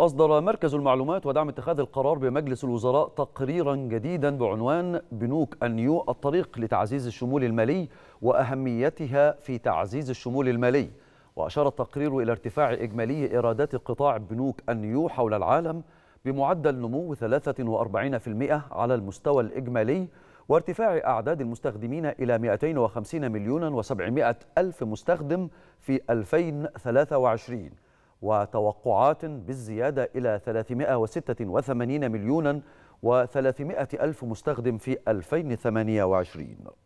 أصدر مركز المعلومات ودعم اتخاذ القرار بمجلس الوزراء تقريرا جديدا بعنوان بنوك النيو الطريق لتعزيز الشمول المالي وأهميتها في تعزيز الشمول المالي وأشار التقرير إلى ارتفاع إجمالي إيرادات قطاع بنوك النيو حول العالم بمعدل نمو 43% على المستوى الإجمالي وارتفاع أعداد المستخدمين إلى 250 مليون و700 ألف مستخدم في 2023 وتوقعات بالزيادة إلى 386 مليونا و300 ألف مستخدم في 2028